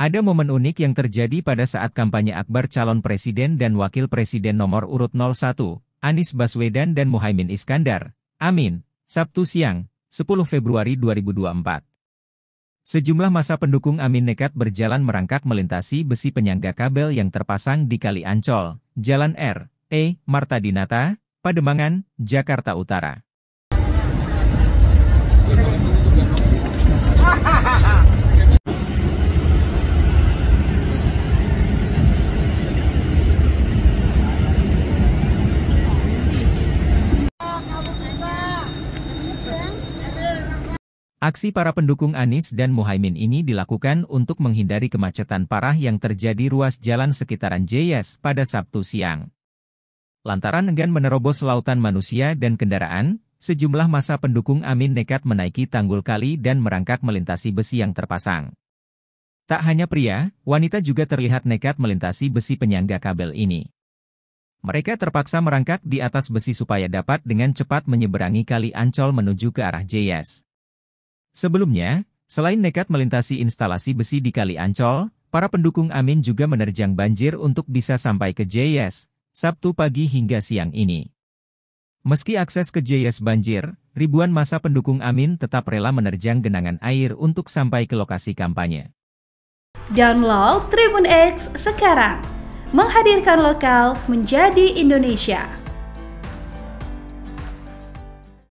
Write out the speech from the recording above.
Ada momen unik yang terjadi pada saat kampanye Akbar calon presiden dan wakil presiden nomor urut 01, Anies Baswedan dan Muhaimin Iskandar. Amin. Sabtu siang, 10 Februari 2024. Sejumlah masa pendukung Amin nekat berjalan merangkak melintasi besi penyangga kabel yang terpasang di Kali Ancol, Jalan R. E. Marta Dinata, Pademangan, Jakarta Utara. Aksi para pendukung Anies dan Muhaimin ini dilakukan untuk menghindari kemacetan parah yang terjadi ruas jalan sekitaran Jayas pada Sabtu siang. Lantaran enggan menerobos lautan manusia dan kendaraan, sejumlah masa pendukung Amin nekat menaiki tanggul kali dan merangkak melintasi besi yang terpasang. Tak hanya pria, wanita juga terlihat nekat melintasi besi penyangga kabel ini. Mereka terpaksa merangkak di atas besi supaya dapat dengan cepat menyeberangi kali Ancol menuju ke arah Jayas. Sebelumnya, selain nekat melintasi instalasi besi di Kali Ancol, para pendukung Amin juga menerjang banjir untuk bisa sampai ke JS, Sabtu pagi hingga siang ini. Meski akses ke JS banjir, ribuan masa pendukung Amin tetap rela menerjang genangan air untuk sampai ke lokasi kampanye. Download Tribun X sekarang, menghadirkan lokal menjadi Indonesia.